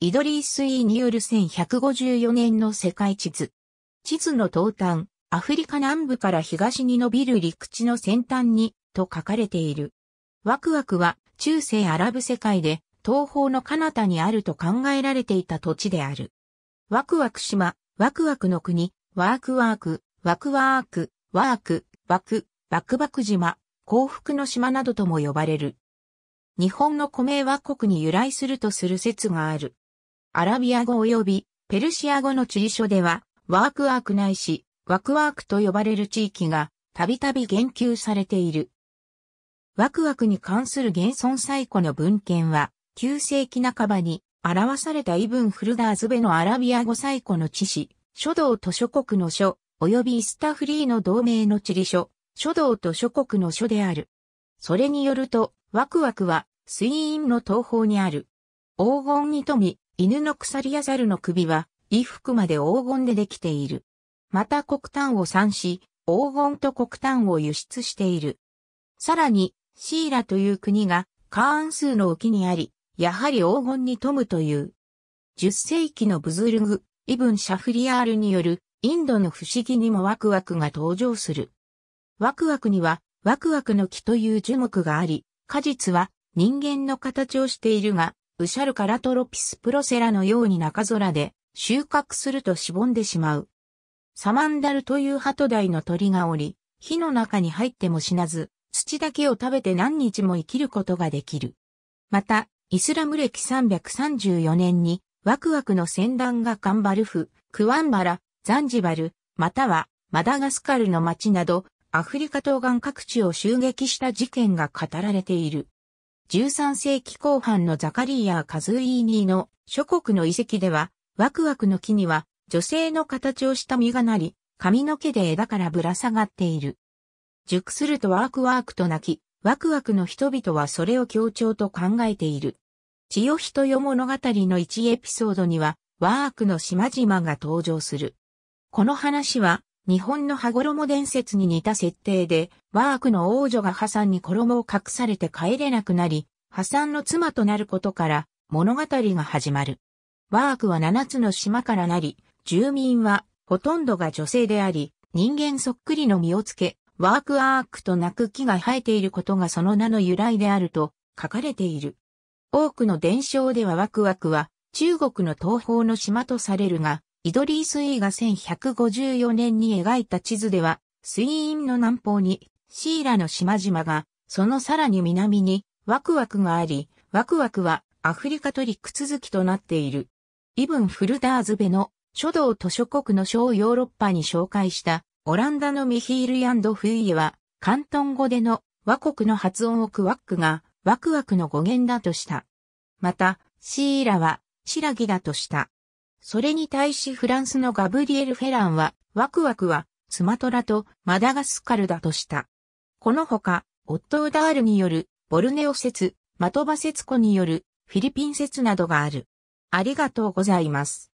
イドリース・イーニュール1154年の世界地図。地図の東端、アフリカ南部から東に伸びる陸地の先端に、と書かれている。ワクワクは、中世アラブ世界で、東方の彼方にあると考えられていた土地である。ワクワク島、ワクワクの国、ワークワーク、ワクワーク、ワーク、ワク、バクバク島、幸福の島などとも呼ばれる。日本の米和国に由来するとする説がある。アラビア語及びペルシア語の地理書では、ワークワークないし、ワクワークと呼ばれる地域がたびたび言及されている。ワクワクに関する現存最古の文献は、旧世紀半ばに表されたイブン・フルダーズベのアラビア語最古の地史、書道図書国の書、及びイスタフリーの同盟の地理書、書道図書国の書である。それによると、ワクワクは、水印の東方にある。黄金に富み、犬の鎖や猿の首は、衣服まで黄金でできている。また黒炭を産し、黄金と黒炭を輸出している。さらに、シーラという国が、カーン数の沖にあり、やはり黄金に富むという。10世紀のブズルグ、イブン・シャフリアールによる、インドの不思議にもワクワクが登場する。ワクワクには、ワクワクの木という樹木があり、果実は人間の形をしているが、ウシャルカラトロピスプロセラのように中空で収穫するとしぼんでしまう。サマンダルというハトダイの鳥がおり、火の中に入っても死なず、土だけを食べて何日も生きることができる。また、イスラム歴334年に、ワクワクの戦団がカンバルフ、クワンバラ、ザンジバル、またはマダガスカルの町など、アフリカ東岸各地を襲撃した事件が語られている。13世紀後半のザカリーアー・カズイーニーの諸国の遺跡では、ワクワクの木には女性の形をした実がなり、髪の毛で枝からぶら下がっている。熟するとワークワークと泣き、ワクワクの人々はそれを強調と考えている。千代人よ物語の一エピソードには、ワークの島々が登場する。この話は、日本の羽衣伝説に似た設定で、ワークの王女が破産に衣を隠されて帰れなくなり、破産の妻となることから物語が始まる。ワークは7つの島からなり、住民はほとんどが女性であり、人間そっくりの身をつけ、ワークアークと鳴く木が生えていることがその名の由来であると書かれている。多くの伝承ではワクワクは中国の東方の島とされるが、イドリース・イーが1154年に描いた地図では、スイーンの南方にシーラの島々が、そのさらに南にワクワクがあり、ワクワクはアフリカック続きとなっている。イブン・フルダーズベの書道図書国の小ヨーロッパに紹介したオランダのミヒール・ヤンド・フイエは、関東語での和国の発音をクワックがワクワクの語源だとした。また、シーラはシラギだとした。それに対しフランスのガブリエル・フェランは、ワクワクは、スマトラとマダガスカルだとした。このほか、オットーダールによる、ボルネオ説、マトバ説子による、フィリピン説などがある。ありがとうございます。